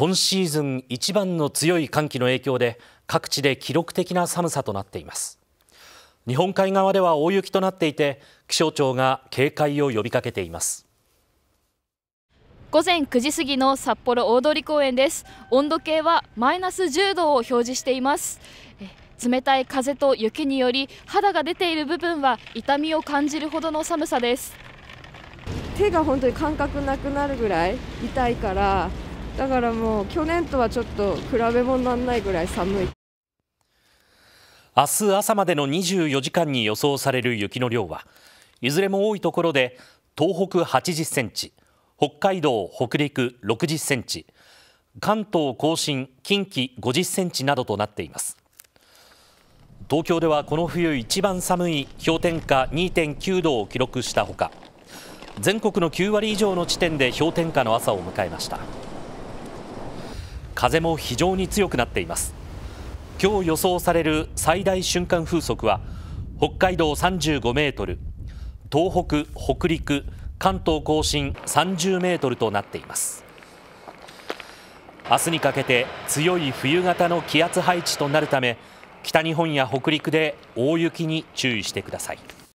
今シーズン一番の強い寒気の影響で各地で記録的な寒さとなっています日本海側では大雪となっていて気象庁が警戒を呼びかけています午前9時過ぎの札幌大通公園です温度計はマイナス10度を表示しています冷たい風と雪により肌が出ている部分は痛みを感じるほどの寒さです手が本当に感覚なくなるぐらい痛いからだからもう去年とはちょっと比べ物ならないぐらい寒い明日朝までの24時間に予想される雪の量はいずれも多いところで東北80センチ北海道北陸60センチ関東甲信近畿50センチなどとなっています東京ではこの冬一番寒い氷点下2.9度を記録したほか全国の9割以上の地点で氷点下の朝を迎えました。風も非常に強くなっています今日予想される最大瞬間風速は北海道35メートル東北北陸関東甲信30メートルとなっています明日にかけて強い冬型の気圧配置となるため北日本や北陸で大雪に注意してください。